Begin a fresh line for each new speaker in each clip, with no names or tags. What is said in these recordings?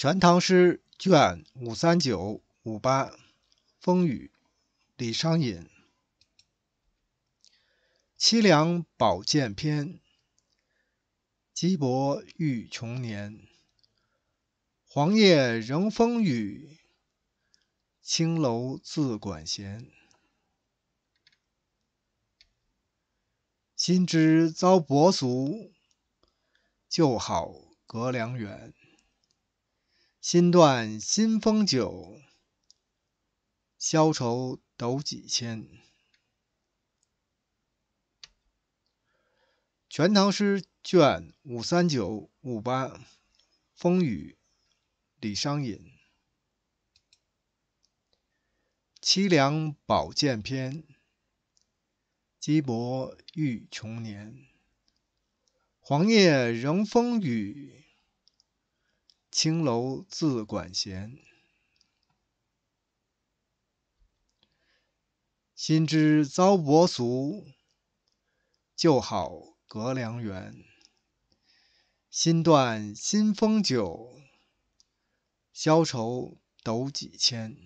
《全唐诗》卷五三九五八，《风雨》，李商隐。凄凉宝剑篇，羁伯欲穷年。黄叶仍风雨，青楼自管弦。新知遭薄俗，旧好隔良缘。新断新风酒，消愁斗几千。《全唐诗》卷五三九五八，风雨，李商隐。凄凉宝剑篇，羁泊欲穷年。黄叶仍风雨。青楼自管弦，心知遭薄俗，旧好隔良缘。心断新风酒，消愁斗几千。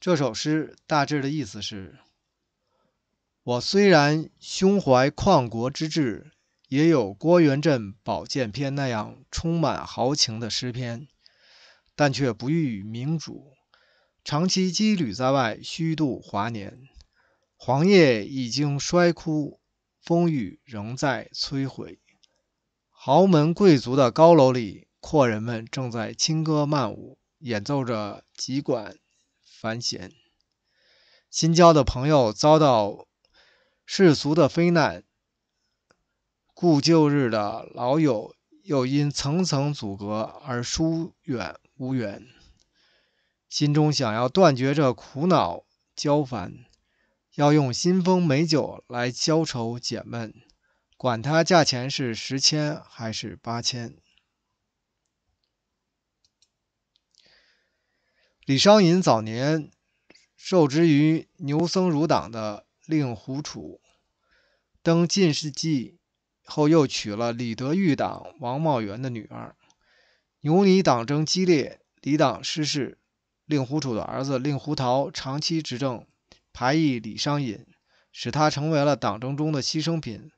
这首诗大致的意思是。我虽然胸怀旷国之志，也有郭元振《宝剑篇》那样充满豪情的诗篇，但却不遇明主，长期羁旅在外，虚度华年。黄叶已经衰枯，风雨仍在摧毁。豪门贵族的高楼里，阔人们正在轻歌曼舞，演奏着急管繁弦。新交的朋友遭到。世俗的非难，故旧日的老友又因层层阻隔而疏远无缘，心中想要断绝这苦恼焦烦，要用新丰美酒来浇愁解闷，管它价钱是十千还是八千。李商隐早年受职于牛僧孺党的。令狐楚登进士记后，又娶了李德裕党王茂元的女儿。牛李党争激烈，李党失势，令狐楚的儿子令狐桃长期执政，排异李商隐，使他成为了党争中的牺牲品。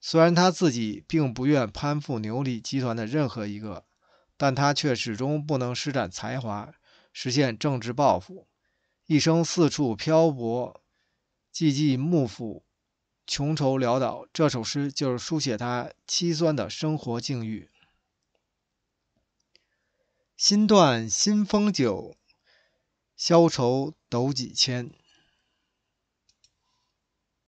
虽然他自己并不愿攀附牛李集团的任何一个，但他却始终不能施展才华，实现政治抱负，一生四处漂泊。寂寂幕府，穷愁潦倒。这首诗就是书写他凄酸的生活境遇。新断新丰酒，消愁斗几千。